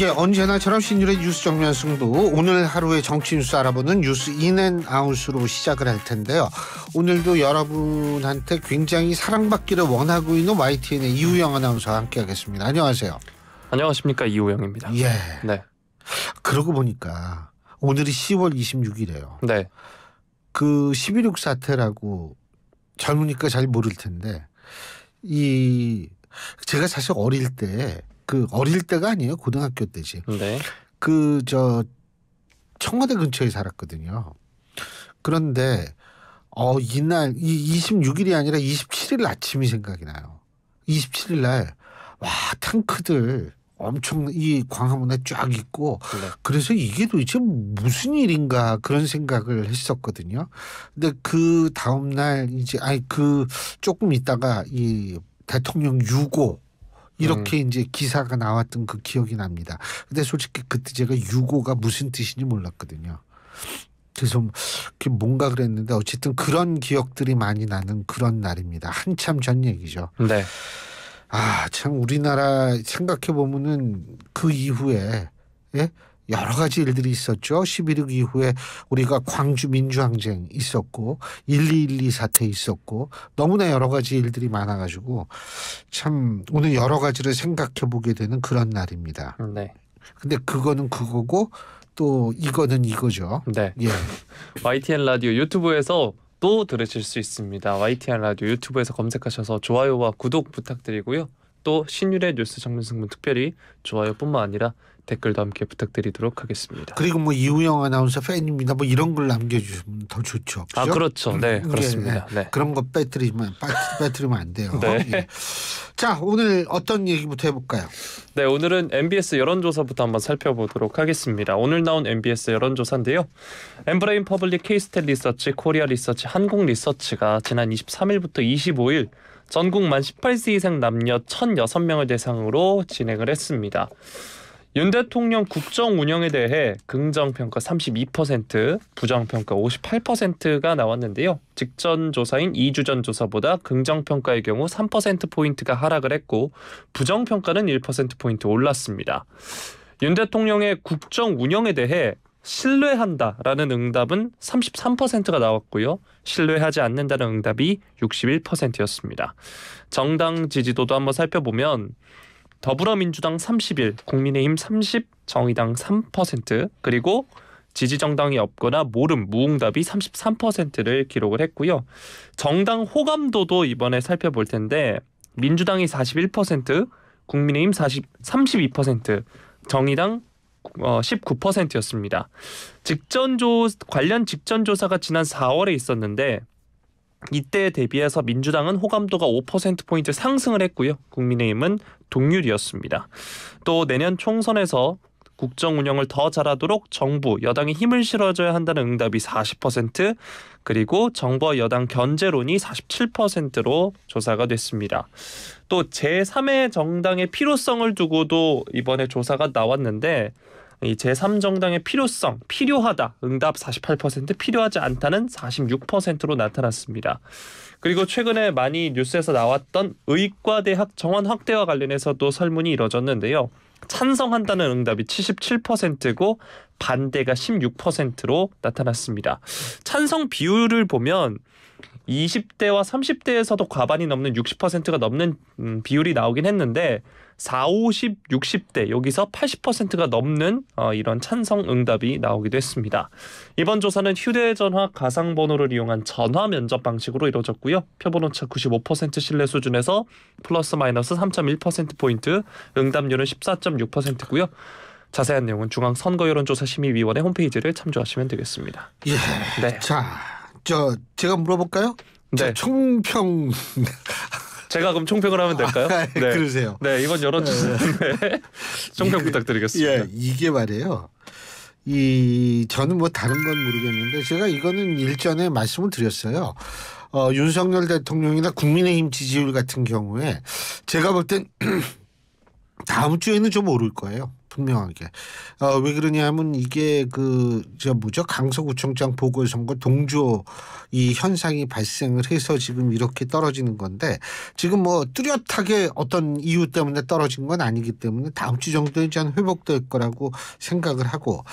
예, 언제나처럼 신율의 뉴스 정면 승부 오늘 하루의 정치 뉴스 알아보는 뉴스 인앤아웃으로 시작을 할 텐데요. 오늘도 여러분한테 굉장히 사랑받기를 원하고 있는 YTN의 이우영 아나운서와 함께하겠습니다. 안녕하세요. 안녕하십니까 이우영입니다. 예. 네. 그러고 보니까 오늘이 10월 26일이에요. 네. 그 11.6 사태라고 젊으니까 잘 모를 텐데 이 제가 사실 어릴 때그 어릴 때가 아니에요. 고등학교 때지. 네. 그저 청와대 근처에 살았거든요. 그런데 어 이날 이 26일이 아니라 27일 아침이 생각이 나요. 27일 날 와 탱크들 엄청 이 광화문에 쫙 있고 네. 그래서 이게 도대체 무슨 일인가 그런 생각을 했었거든요. 근데 그 다음 날 이제 아니 그 조금 있다가 이 대통령 유고 이렇게 음. 이제 기사가 나왔던 그 기억이 납니다. 근데 솔직히 그때 제가 유고가 무슨 뜻인지 몰랐거든요. 그래서 뭔가 그랬는데 어쨌든 그런 기억들이 많이 나는 그런 날입니다. 한참 전 얘기죠. 네. 아, 참 우리나라 생각해 보면은 그 이후에 예? 여러 가지 일들이 있었죠. 1 1월 이후에 우리가 광주 민주항쟁 있었고 1212 사태 있었고 너무나 여러 가지 일들이 많아가지고 참 오늘 여러 가지를 생각해 보게 되는 그런 날입니다. 네. 근데 그거는 그거고 또 이거는 이거죠. 네. 예. YTN 라디오 유튜브에서 또 들으실 수 있습니다. YTN 라디오 유튜브에서 검색하셔서 좋아요와 구독 부탁드리고요. 또신유의 뉴스 정면 승문 특별히 좋아요뿐만 아니라 댓글도 함께 부탁드리도록 하겠습니다. 그리고 뭐 이우영 아나운서 팬입니다. 뭐 이런 글 남겨주시면 더 좋죠. 아, 그죠? 아 그렇죠. 네 예, 그렇습니다. 예. 네. 그런 거 빼뜨리면 빼뜨리면 안 돼요. 네. 예. 자 오늘 어떤 얘기부터 해볼까요? 네 오늘은 MBS 여론조사부터 한번 살펴보도록 하겠습니다. 오늘 나온 MBS 여론조사인데요. 엠브레인 퍼블릭 케이스텔 리서치, 코리아 리서치, 한국 리서치가 지난 23일부터 25일 전국 만 18세 이상 남녀 1,006명을 대상으로 진행을 했습니다. 윤 대통령 국정 운영에 대해 긍정 평가 32%, 부정 평가 58%가 나왔는데요. 직전 조사인 2주 전 조사보다 긍정 평가의 경우 3% 포인트가 하락을 했고 부정 평가는 1% 포인트 올랐습니다. 윤 대통령의 국정 운영에 대해 신뢰한다라는 응답은 33%가 나왔고요. 신뢰하지 않는다는 응답이 61%였습니다. 정당 지지도도 한번 살펴보면 더불어민주당 31, 국민의힘 30, 정의당 3% 그리고 지지 정당이 없거나 모름 무응답이 33%를 기록을 했고요. 정당 호감도도 이번에 살펴볼 텐데 민주당이 41%, 국민의힘 40, 32%, 정의당 19%였습니다. 어, 직전 조 관련 직전 조사가 지난 4월에 있었는데 이때에 대비해서 민주당은 호감도가 5%포인트 상승을 했고요. 국민의힘은 동률이었습니다. 또 내년 총선에서 국정 운영을 더 잘하도록 정부 여당이 힘을 실어줘야 한다는 응답이 40% 그리고 정부와 여당 견제론이 47%로 조사가 됐습니다. 또 제3의 정당의 필요성을 두고도 이번에 조사가 나왔는데 이 제3정당의 필요성, 필요하다. 응답 48%, 필요하지 않다는 46%로 나타났습니다. 그리고 최근에 많이 뉴스에서 나왔던 의과대학 정원 확대와 관련해서도 설문이 이뤄졌는데요. 찬성한다는 응답이 77%고 반대가 16%로 나타났습니다. 찬성 비율을 보면 20대와 30대에서도 과반이 넘는 60%가 넘는 음, 비율이 나오긴 했는데 4, 50, 60대 여기서 80%가 넘는 어, 이런 찬성 응답이 나오기도 했습니다. 이번 조사는 휴대전화 가상번호를 이용한 전화 면접 방식으로 이루어졌고요. 표본오차 95% 신뢰 수준에서 플러스 마이너스 3.1%포인트 응답률은 14.6%고요. 자세한 내용은 중앙선거여론조사심의위원회 홈페이지를 참조하시면 되겠습니다. 예. 네. 자, 저 제가 물어볼까요? 네. 총평 제가 그럼 총평을 하면 될까요? 아, 네. 네. 그러세요. 네 이번 여론조사 네. 총평 이, 부탁드리겠습니다. 예, 이게 말이에요. 이 저는 뭐 다른 건 모르겠는데 제가 이거는 일전에 말씀을 드렸어요. 어, 윤석열 대통령이나 국민의힘 지지율 같은 경우에 제가 볼 땐 다음 주에는 좀 오를 거예요. 분명하게. 어, 왜 그러냐면 이게 그저 뭐죠 강서구청장 보궐선거 동조 이 현상이 발생을 해서 지금 이렇게 떨어지는 건데 지금 뭐 뚜렷하게 어떤 이유 때문에 떨어진 건 아니기 때문에 다음 주 정도에 전 회복될 거라고 생각을 하고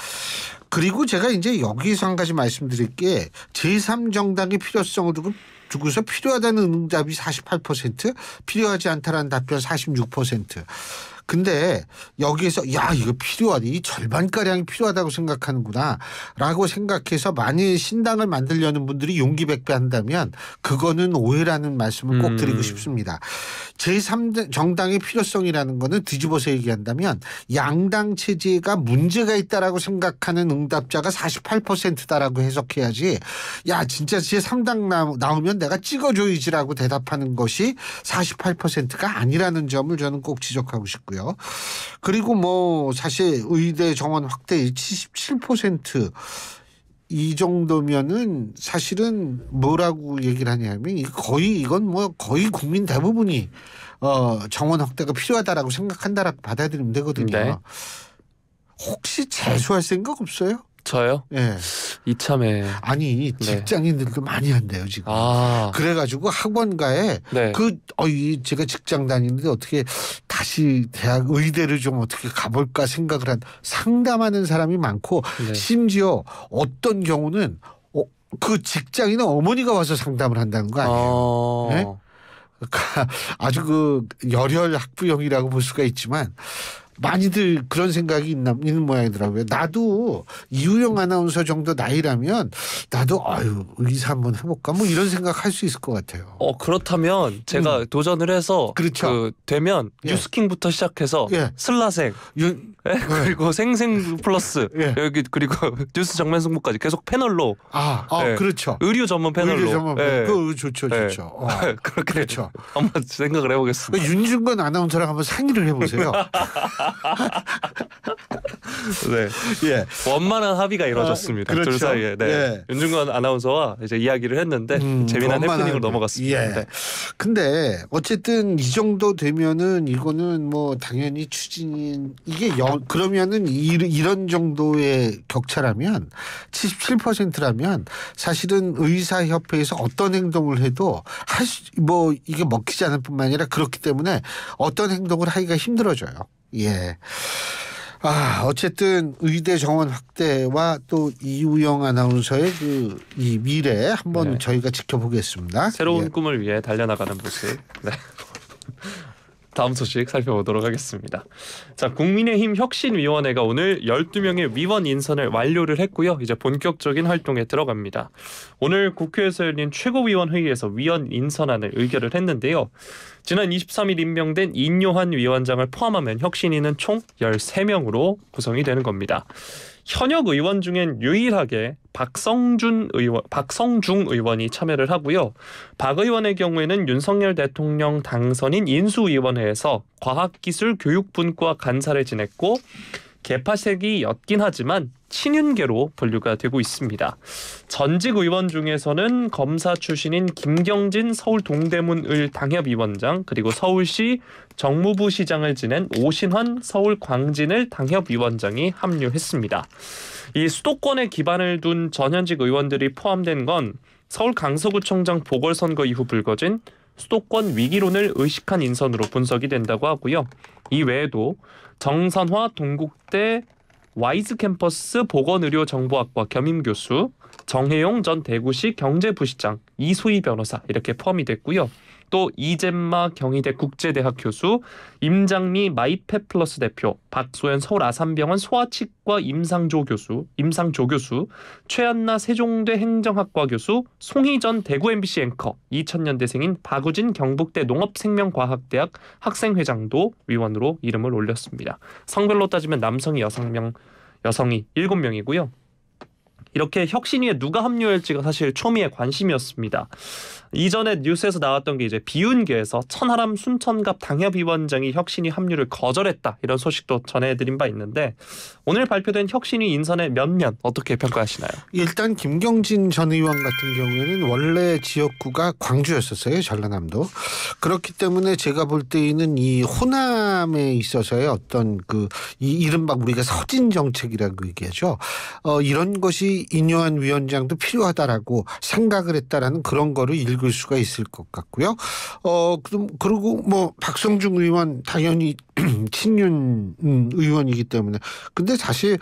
그리고 제가 이제 여기서 한 가지 말씀드릴 게 제3정당의 필요성을 두고 두고서 필요하다는 응답이 48% 필요하지 않다라는 답변 46% 근데 여기에서 야 이거 필요하다이 절반가량이 필요하다고 생각하는구나라고 생각해서 많이 신당을 만들려는 분들이 용기 백배 한다면 그거는 오해라는 말씀을 꼭 드리고 음. 싶습니다. 제3 정당의 필요성이라는 거는 뒤집어서 얘기한다면 양당 체제가 문제가 있다라고 생각하는 응답자가 48%다라고 해석해야지 야 진짜 제3당 나오면 내가 찍어줘야지라고 대답하는 것이 48%가 아니라는 점을 저는 꼭 지적하고 싶고요. 있고요. 그리고 뭐 사실 의대 정원 확대 77%. 이 정도면은 사실은 뭐라고 얘기를 하냐면 거의 이건 뭐 거의 국민 대부분이 어 정원 확대가 필요하다라고 생각한다라고 받아들이면 되거든요. 네. 혹시 재수할 생각 없어요? 저요? 예. 이참에 아니 네. 직장인들도 네. 많이 한대요 지금. 아. 그래가지고 학원가에 네. 그 어이 제가 직장 다니는데 어떻게 다시 대학 의대를 좀 어떻게 가볼까 생각을 한 상담하는 사람이 많고 네. 심지어 어떤 경우는 어, 그 직장인은 어머니가 와서 상담을 한다는 거 아니에요? 아. 아주 그 열혈 학부형이라고 볼 수가 있지만 많이들 그런 생각이 있는 모양이더라고요. 나도 이우영 아나운서 정도 나이라면 나도 아유 의사 한번 해볼까 뭐 이런 생각 할 수 있을 것 같아요. 어 그렇다면 제가 음. 도전을 해서 그렇죠. 그 되면 예. 뉴스킹부터 시작해서 예. 슬라생 유... 예? 예. 그리고 생생 플러스 예. 여기 그리고 뉴스 정면 승부까지 계속 패널로 아, 아 예. 그렇죠. 의류 전문 패널로 의료 전문 패그 좋죠 좋죠. 어. 그렇게 그렇죠. 한번 생각을 해보겠습니다. 그 윤준건 아나운서랑 한번 상의를 해보세요. 네. 예. 원만한 합의가 이루어졌습니다. 아, 그렇죠. 둘 사이에. 네. 예. 윤중건 아나운서와 이제 이야기를 했는데 음, 재미난 해프닝으로 넘어갔습니다. 예. 네. 근데 어쨌든 이 정도 되면은 이거는 뭐 당연히 추진인 이게 영 그러면은 이, 이런 정도의 격차라면 77%라면 사실은 의사 협회에서 어떤 행동을 해도 할뭐 이게 먹히지 않을 뿐만 아니라 그렇기 때문에 어떤 행동을 하기가 힘들어져요. 예. 아, 어쨌든 의대 정원 확대와 또 이우영 아나운서의 그 이 미래 한번 네. 저희가 지켜보겠습니다. 새로운 예. 꿈을 위해 달려나가는 모습. 네. 다음 소식 살펴보도록 하겠습니다. 자, 국민의힘 혁신위원회가 오늘 12명의 위원 인선을 완료를 했고요. 이제 본격적인 활동에 들어갑니다. 오늘 국회에서 열린 최고위원 회의에서 위원 인선안을 의결을 했는데요. 지난 23일 임명된 인요한 위원장을 포함하면 혁신위는 총 13명으로 구성이 되는 겁니다. 현역 의원 중엔 유일하게 박성준 의원, 박성중 의원이 참여를 하고요. 박 의원의 경우에는 윤석열 대통령 당선인 인수위원회에서 과학기술 교육분과 간사를 지냈고 개파색이 였긴 하지만 친윤계로 분류가 되고 있습니다. 전직 의원 중에서는 검사 출신인 김경진 서울 동대문을 당협위원장 그리고 서울시 정무부 시장을 지낸 오신환 서울 광진을 당협위원장이 합류했습니다. 이 수도권에 기반을 둔 전현직 의원들이 포함된 건 서울 강서구청장 보궐선거 이후 불거진 수도권 위기론을 의식한 인선으로 분석이 된다고 하고요. 이 외에도 정선화 동국대 와이즈 캠퍼스 보건의료정보학과 겸임 교수, 정혜용 전 대구시 경제부시장, 이소희 변호사 이렇게 포함이 됐고요. 또 이젠마 경희대 국제대학 교수, 임장미 마이페플러스 대표, 박소연 서울 아산병원 소아치과 임상조 교수, 임상조 교수, 최한나 세종대 행정학과 교수, 송희전 대구 MBC 앵커, 2000년대생인 박우진 경북대 농업생명과학대학 학생회장도 위원으로 이름을 올렸습니다. 성별로 따지면 남성이 여성명, 여성이 7명이고요. 이렇게 혁신위에 누가 합류할지가 사실 초미의 관심이었습니다. 이전에 뉴스에서 나왔던 게 이제 비운계에서 천하람 순천갑 당협위원장이 혁신이 합류를 거절했다 이런 소식도 전해드린 바 있는데 오늘 발표된 혁신이 인선의 면면 어떻게 평가하시나요? 일단 김경진 전 의원 같은 경우에는 원래 지역구가 광주였었어요 전라남도 그렇기 때문에 제가 볼 때에는 이 호남에 있어서의 어떤 그이 이른바 우리가 서진 정책이라고 얘기하죠 어, 이런 것이 인요한 위원장도 필요하다라고 생각을 했다라는 그런 거를 읽 읽을 수가 있을 것 같고요. 어, 그럼, 그리고 뭐 박성중 의원 당연히 친윤 의원이기 때문에 근데 사실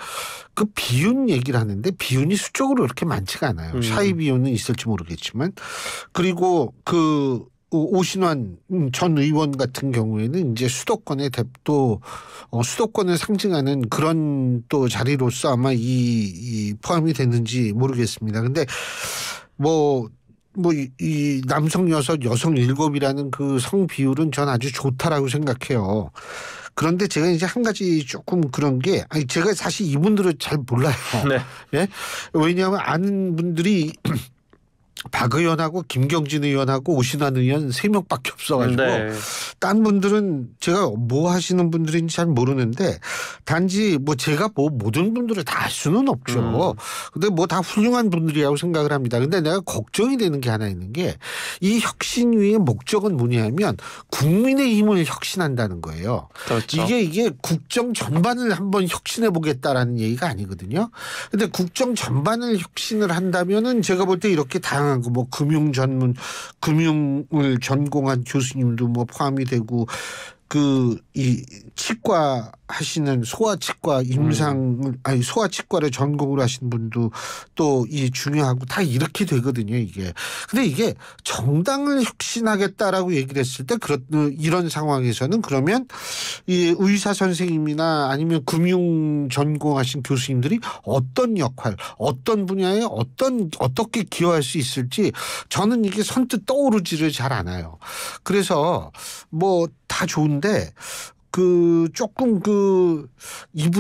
그 비윤 얘기를 하는데 비윤이 수적으로 이렇게 많지가 않아요. 음. 샤이 비윤은 있을지 모르겠지만 그리고 그 오신환 전 의원 같은 경우에는 이제 수도권의 대또 어, 수도권을 상징하는 그런 또 자리로서 아마 이, 이 포함이 됐는지 모르겠습니다. 근데 뭐 뭐이 이 남성 여섯 여성 일곱이라는 그 성 비율은 전 아주 좋다라고 생각해요. 그런데 제가 이제 한 가지 조금 그런 게 아니 제가 사실 이분들을 잘 몰라요. 네. 예? 왜냐하면 아는 분들이 박 의원하고 김경진 의원하고 오신환 의원 세 명밖에 없어가지고 네. 딴 분들은 제가 뭐 하시는 분들인지 잘 모르는데 단지 뭐 제가 뭐 모든 분들을 다알 수는 없죠. 음. 근데 뭐 다 훌륭한 분들이라고 생각을 합니다. 근데 내가 걱정이 되는 게 하나 있는 게 이 혁신위의 목적은 뭐냐면 국민의 힘을 혁신한다는 거예요. 그렇죠. 이게 이게 국정 전반을 한번 혁신해 보겠다라는 얘기가 아니거든요. 근데 국정 전반을 혁신을 한다면은 제가 볼 때 이렇게 다당 강하고 그 뭐 금융 전문 금융을 전공한 교수님도 뭐 포함이 되고 그이 치과 하시는 소아치과 임상 음. 아니 소아치과를 전공을 하신 분도 또 이 중요하고 다 이렇게 되거든요 이게 근데 이게 정당을 혁신하겠다라고 얘기를 했을 때 그런 이런 상황에서는 그러면 이 의사 선생님이나 아니면 금융 전공하신 교수님들이 어떤 역할 어떤 분야에 어떤 어떻게 기여할 수 있을지 저는 이게 선뜻 떠오르지를 잘 않아요 그래서 뭐다 좋은데 그 조금 그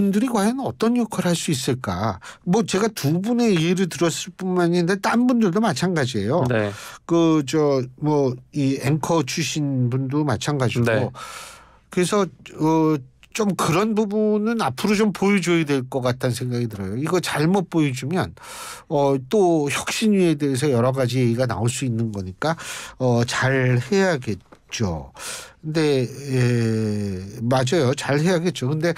이분들이 과연 어떤 역할을 할 수 있을까? 뭐 제가 두 분의 예를 들었을 뿐만 아니라 딴 분들도 마찬가지예요. 네. 그저 뭐 이 앵커 출신 분도 마찬가지고. 네. 그래서 어좀 그런 부분은 앞으로 좀 보여줘야 될 것 같다는 생각이 들어요. 이거 잘못 보여주면 어또 혁신위에 대해서 여러 가지 얘기가 나올 수 있는 거니까 어잘 해야겠죠. 근데 에, 예, 맞아요. 잘 해야겠죠. 근데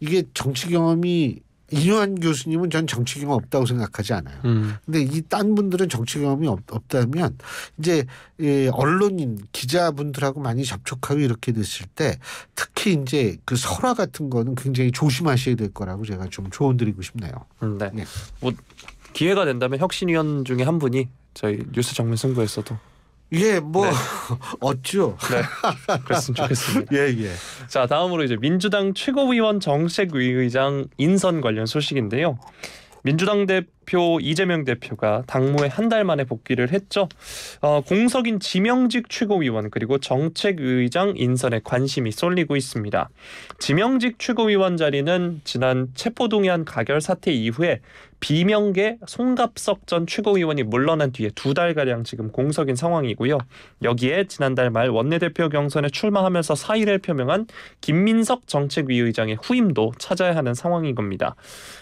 이게 정치 경험이 이효한 교수님은 전 정치 경험 없다고 생각하지 않아요. 음. 근데 이 딴 분들은 정치 경험이 없, 다면 이제 예, 언론인 기자분들하고 많이 접촉하고 이렇게 됐을 때 특히 이제 그 설화 같은 거는 굉장히 조심하셔야 될 거라고 제가 좀 조언드리고 싶네요. 음, 네. 네. 뭐 기회가 된다면 혁신위원 중에 한 분이 저희 뉴스 정면 승부에서도 예, 뭐 네. 어쭈. 네, 그랬으면 좋겠습니다. 예, 예. 자, 다음으로 이제 민주당 최고위원 정책위 의장 인선 관련 소식인데요. 민주당 대 대표 이재명 대표가 당무에 한 달 만에 복귀를 했죠. 어, 공석인 지명직 최고위원 그리고 정책의장 인선에 관심이 쏠리고 있습니다. 지명직 최고위원 자리는 지난 체포동의안 가결 사태 이후에 비명계 송갑석 전 최고위원이 물러난 뒤에 두 달가량 지금 공석인 상황이고요. 여기에 지난달 말 원내대표 경선에 출마하면서 사의를 표명한 김민석 정책위의장의 후임도 찾아야 하는 상황인 겁니다.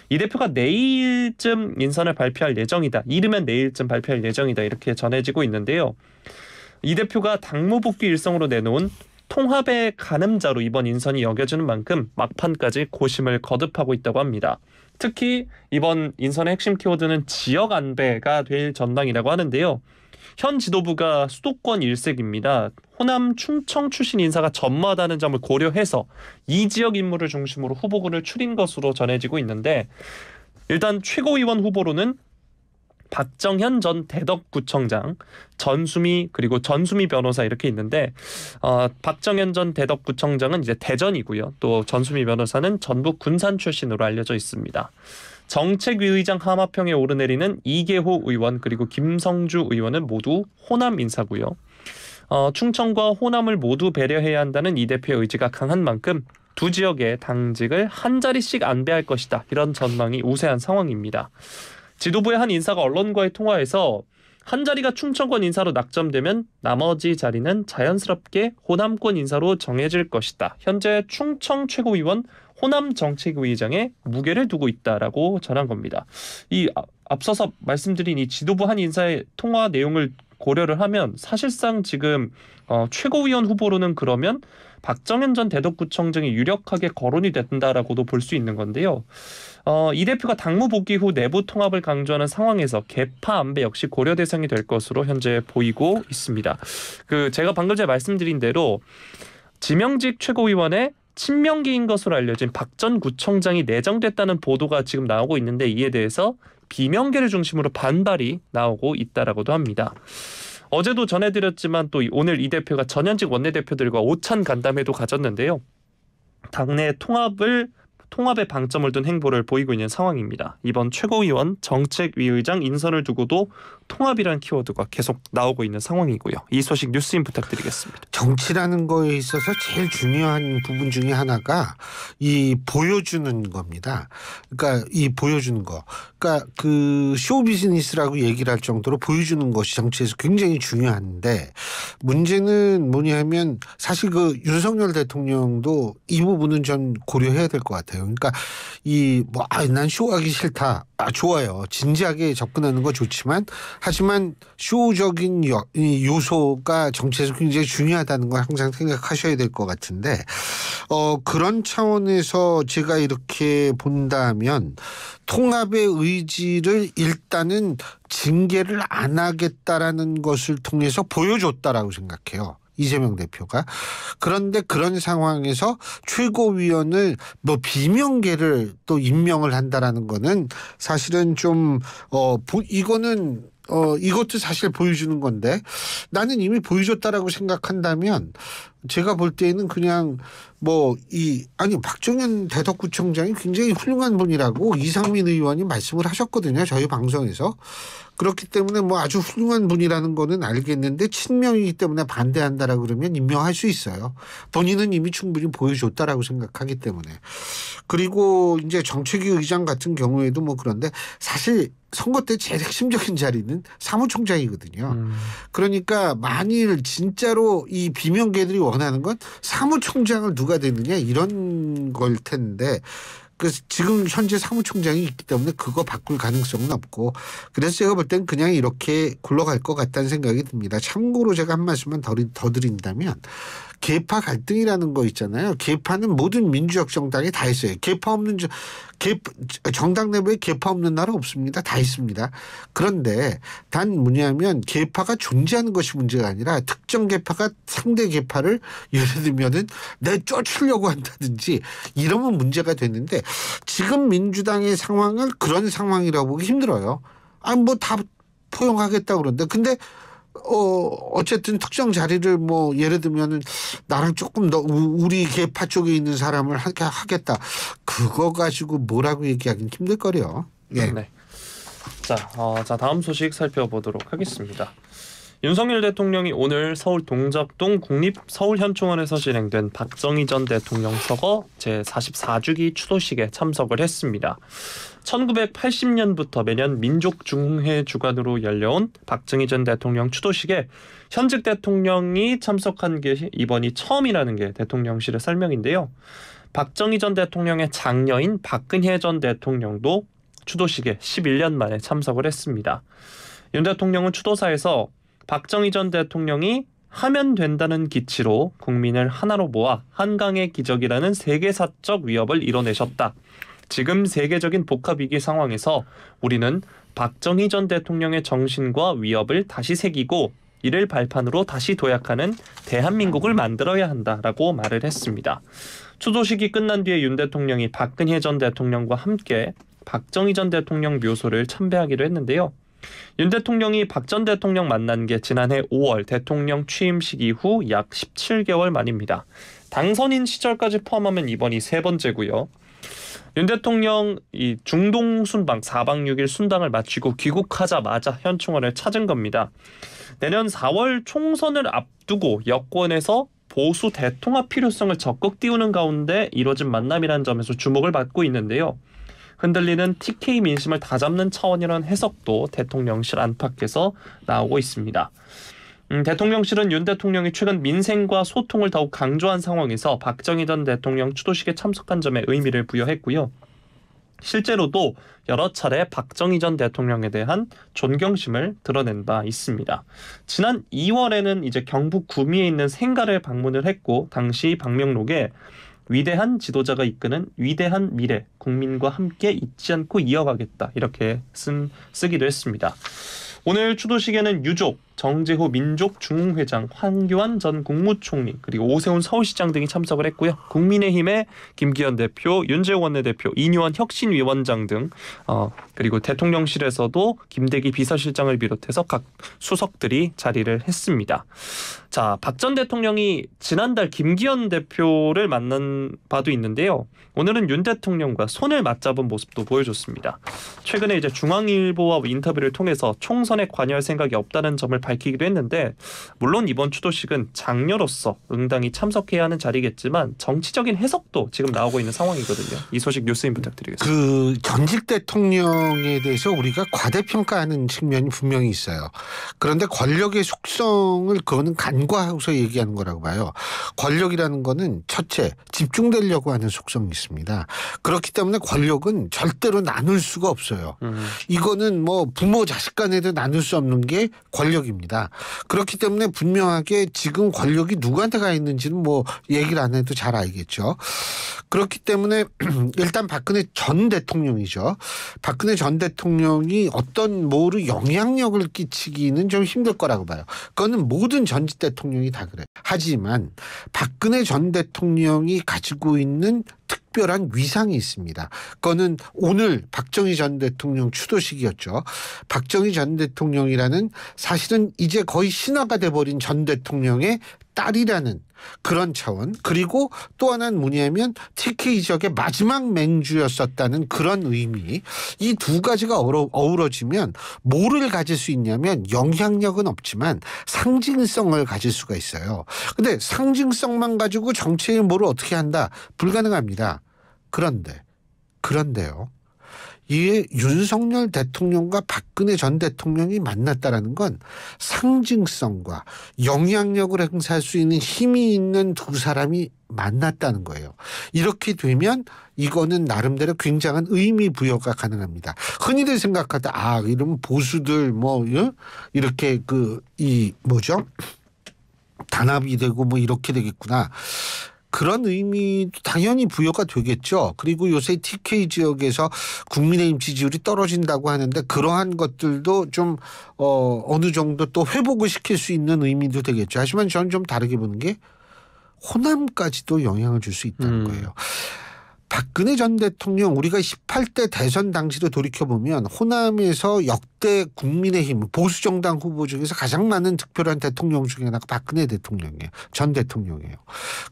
이 대표가 내일쯤 인사 방산을 발표할 예정이다. 이르면 내일쯤 발표할 예정이다. 이렇게 전해지고 있는데요. 이 대표가 당무 복귀 일성으로 내놓은 통합의 가늠자로 이번 인선이 여겨지는 만큼 막판까지 고심을 거듭하고 있다고 합니다. 특히 이번 인선의 핵심 키워드는 지역 안배가 될전당이라고 하는데요. 현 지도부가 수도권 일색입니다. 호남 충청 출신 인사가 전무하다는 점을 고려해서 이 지역 인물을 중심으로 후보군을 추린 것으로 전해지고 있는데 일단 최고위원 후보로는 박정현 전 대덕구청장, 전수미 그리고 전수미 변호사 이렇게 있는데 어, 박정현 전 대덕구청장은 이제 대전이고요. 또 전수미 변호사는 전북 군산 출신으로 알려져 있습니다. 정책위의장 하마평에 오르내리는 이계호 의원 그리고 김성주 의원은 모두 호남 인사고요. 어, 충청과 호남을 모두 배려해야 한다는 이 대표의 의지가 강한 만큼 두 지역의 당직을 한 자리씩 안배할 것이다. 이런 전망이 우세한 상황입니다. 지도부의 한 인사가 언론과의 통화에서 한 자리가 충청권 인사로 낙점되면 나머지 자리는 자연스럽게 호남권 인사로 정해질 것이다. 현재 충청 최고위원 호남 정책위의장에 무게를 두고 있다라고 전한 겁니다. 이 앞서서 말씀드린 이 지도부 한 인사의 통화 내용을 고려를 하면 사실상 지금 어, 최고위원 후보로는 그러면 박정현 전 대덕구청 장이 유력하게 거론이 된다라고도 볼 수 있는 건데요. 어, 이 대표가 당무 복귀 후 내부 통합을 강조하는 상황에서 개파 안배 역시 고려 대상이 될 것으로 현재 보이고 있습니다. 그 제가 방금 전에 말씀드린 대로 지명직 최고위원의 친명기인 것으로 알려진 박 전 구청장이 내정됐다는 보도가 지금 나오고 있는데 이에 대해서 비명계를 중심으로 반발이 나오고 있다라고도 합니다. 어제도 전해드렸지만 또 오늘 이 대표가 전현직 원내대표들과 오찬 간담회도 가졌는데요. 당내 통합을 통합의 방점을 둔 행보를 보이고 있는 상황입니다. 이번 최고위원 정책위의장 인선을 두고도 통합이란 키워드가 계속 나오고 있는 상황이고요. 이 소식 뉴스인 부탁드리겠습니다. 정치라는 거에 있어서 제일 중요한 부분 중에 하나가 이 보여주는 겁니다. 그러니까 이 보여주는 거. 그러니까 그 쇼비즈니스라고 얘기를 할 정도로 보여주는 것이 정치에서 굉장히 중요한데 문제는 뭐냐면 사실 그 윤석열 대통령도 이 부분은 전 고려해야 될 것 같아요. 같아요. 그러니까 이뭐난 아, 쇼하기 싫다. 아 좋아요. 진지하게 접근하는 거 좋지만 하지만 쇼적인 여, 요소가 정치에서 굉장히 중요하다는 걸 항상 생각하셔야 될 것 같은데 어 그런 차원에서 제가 이렇게 본다면 통합의 의지를 일단은 징계를 안 하겠다라는 것을 통해서 보여줬다라고 생각해요. 이재명 대표가 그런데 그런 상황에서 최고위원을 뭐 비명계를 또 임명을 한다라는 거는 사실은 좀 어 이거는 어, 이것도 사실 보여주는 건데 나는 이미 보여줬다라고 생각한다면 제가 볼 때에는 그냥 뭐이 아니 박정현 대덕구청장이 굉장히 훌륭한 분이라고 이상민 의원이 말씀을 하셨거든요. 저희 방송에서. 그렇기 때문에 뭐 아주 훌륭한 분이라는 거는 알겠는데 친명이기 때문에 반대한다라 그러면 임명할 수 있어요. 본인은 이미 충분히 보여줬다라고 생각하기 때문에. 그리고 이제 정책위 의장 같은 경우에도 뭐 그런데 사실 선거 때 제일 핵심적인 자리는 사무총장이거든요. 음. 그러니까 만일 진짜로 이 비명계들이 원하는 건 사무총장을 누가 누가 되느냐 이런 걸 텐데 그 지금 현재 사무총장이 있기 때문에 그거 바꿀 가능성은 없고 그래서 제가 볼 땐 그냥 이렇게 굴러갈 것 같다는 생각이 듭니다. 참고로 제가 한 말씀만 더, 더 드린다면 계파 갈등이라는 거 있잖아요. 계파는 모든 민주적 정당이 다 있어요. 계파 없는 저, 개, 정당 내부에 계파 없는 나라 없습니다. 다 있습니다. 그런데 단 뭐냐면 계파가 존재하는 것이 문제가 아니라 특정 계파가 상대 계파를 예를 들면은 내 쫓으려고 한다든지 이러면 문제가 되는데 지금 민주당의 상황을 그런 상황이라고 보기 힘들어요. 아 뭐다 포용하겠다 그러는데 근데 어, 어쨌든 특정 자리를 뭐 예를 들면은 나랑 조금 더 우리 계파 쪽에 있는 사람을 하겠다. 그거 가지고 뭐라고 얘기하긴 힘들 거려. 예. 네. 자, 어, 자 다음 소식 살펴보도록 하겠습니다. 윤석열 대통령이 오늘 서울 동작동 국립서울현충원에서 진행된 박정희 전 대통령 서거 제44주기 추도식에 참석을 했습니다. 1980년부터 매년 민족중회 주관으로 열려온 박정희 전 대통령 추도식에 현직 대통령이 참석한 게 이번이 처음이라는 게 대통령실의 설명인데요. 박정희 전 대통령의 장녀인 박근혜 전 대통령도 추도식에 11년 만에 참석을 했습니다. 윤 대통령은 추도사에서 박정희 전 대통령이 하면 된다는 기치로 국민을 하나로 모아 한강의 기적이라는 세계사적 위협을 이뤄내셨다. 지금 세계적인 복합 위기 상황에서 우리는 박정희 전 대통령의 정신과 위협을 다시 새기고 이를 발판으로 다시 도약하는 대한민국을 만들어야 한다라고 말을 했습니다. 추도식이 끝난 뒤에 윤 대통령이 박근혜 전 대통령과 함께 박정희 전 대통령 묘소를 참배하기도 했는데요. 윤 대통령이 박 전 대통령 만난 게 지난해 5월 대통령 취임식 이후 약 17개월 만입니다. 당선인 시절까지 포함하면 이번이 세 번째고요. 윤 대통령 이 중동 순방 4박 6일 순방을 마치고 귀국하자마자 현충원을 찾은 겁니다. 내년 4월 총선을 앞두고 여권에서 보수 대통합 필요성을 적극 띄우는 가운데 이뤄진 만남이라는 점에서 주목을 받고 있는데요. 흔들리는 TK 민심을 다잡는 차원이라는 해석도 대통령실 안팎에서 나오고 있습니다. 음, 대통령실은 윤 대통령이 최근 민생과 소통을 더욱 강조한 상황에서 박정희 전 대통령 추도식에 참석한 점에 의미를 부여했고요. 실제로도 여러 차례 박정희 전 대통령에 대한 존경심을 드러낸 바 있습니다. 지난 2월에는 이제 경북 구미에 있는 생가를 방문을 했고 당시 방명록에 위대한 지도자가 이끄는 위대한 미래 국민과 함께 잊지 않고 이어가겠다 이렇게 쓴 쓰기도 했습니다. 오늘 추도식에는 유족 정재호 민족중흥회장, 황교안 전 국무총리, 그리고 오세훈 서울시장 등이 참석을 했고요. 국민의힘의 김기현 대표, 윤재호 원내대표, 이뇨원 혁신위원장 등 어, 그리고 대통령실에서도 김대기 비서실장을 비롯해서 각 수석들이 자리를 했습니다. 자, 박 전 대통령이 지난달 김기현 대표를 만난 바도 있는데요. 오늘은 윤 대통령과 손을 맞잡은 모습도 보여줬습니다. 최근에 이제 중앙일보와 인터뷰를 통해서 총선에 관여할 생각이 없다는 점을 밝히기도 했는데 물론 이번 추도식은 장녀로서 응당이 참석해야 하는 자리겠지만 정치적인 해석도 지금 나오고 있는 상황이거든요. 이 소식 뉴스인 부탁드리겠습니다. 그 전직 대통령에 대해서 우리가 과대평가하는 측면이 분명히 있어요. 그런데 권력의 속성을 그거는 간과해서 얘기하는 거라고 봐요. 권력이라는 거는 첫째 집중되려고 하는 속성이 있습니다. 그렇기 때문에 권력은 절대로 나눌 수가 없어요. 음. 이거는 뭐 부모 자식 간에도 나눌 수 없는 게 권력입니다. 겁니다. 그렇기 때문에 분명하게 지금 권력이 누구한테 가 있는지는 뭐 얘기를 안 해도 잘 알겠죠. 그렇기 때문에 일단 박근혜 전 대통령이죠. 박근혜 전 대통령이 어떤 뭐로 영향력을 끼치기는 좀 힘들 거라고 봐요. 그거는 모든 전직 대통령이 다그래 하지만 박근혜 전 대통령이 가지고 있는 특별한 위상이 있습니다. 그거는 오늘 박정희 전 대통령 추도식이었죠. 박정희 전 대통령이라는 사실은 이제 거의 신화가 돼버린 전 대통령의 딸이라는 그런 차원 그리고 또 하나는 뭐냐면 TK 지역의 마지막 맹주였었다는 그런 의미 이 두 가지가 어우러지면 뭐를 가질 수 있냐면 영향력은 없지만 상징성을 가질 수가 있어요. 근데 상징성만 가지고 정치의 뭐를 어떻게 한다 불가능합니다. 그런데 그런데요. 이에 윤석열 대통령과 박근혜 전 대통령이 만났다라는 건 상징성과 영향력을 행사할 수 있는 힘이 있는 두 사람이 만났다는 거예요. 이렇게 되면 이거는 나름대로 굉장한 의미 부여가 가능합니다. 흔히들 생각하다 아 이러면 보수들 뭐 이렇게 그 이 뭐죠 단합이 되고 뭐 이렇게 되겠구나. 그런 의미도 당연히 부여가 되겠죠. 그리고 요새 TK 지역에서 국민의힘 지지율이 떨어진다고 하는데 그러한 것들도 좀 어, 어느 정도 또 회복을 시킬 수 있는 의미도 되겠죠. 하지만 저는 좀 다르게 보는 게 호남까지도 영향을 줄 수 있다는 음. 거예요. 박근혜 전 대통령 우리가 18대 대선 당시로 돌이켜보면 호남에서 역 역대 국민의힘 보수 정당 후보 중에서 가장 많은 득표한 대통령 중에 하나가 박근혜 대통령이에요. 전 대통령이에요.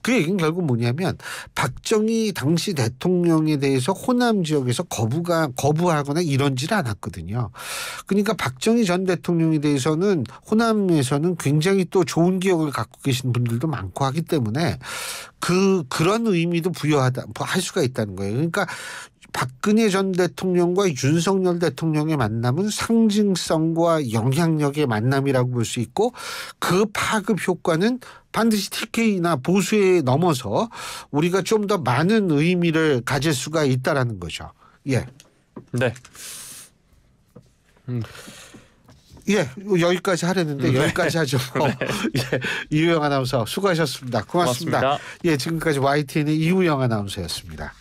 그 얘기는 결국 뭐냐면 박정희 당시 대통령에 대해서 호남 지역에서 거부가 거부하거나 이런질 않았거든요. 그러니까 박정희 전 대통령에 대해서는 호남에서는 굉장히 또 좋은 기억을 갖고 계신 분들도 많고 하기 때문에 그 그런 의미도 부여하다 할 수가 있다는 거예요. 그러니까 박근혜 전 대통령과 윤석열 대통령의 만남은 상징성과 영향력의 만남이라고 볼 수 있고 그 파급 효과는 반드시 TK나 보수에 넘어서 우리가 좀 더 많은 의미를 가질 수가 있다라는 거죠. 예. 네. 음. 예, 여기까지 하려는데 네. 여기까지 하죠. 네. 예, 이우영 아나운서 수고하셨습니다. 고맙습니다. 고맙습니다. 예, 지금까지 YTN의 이우영 아나운서였습니다.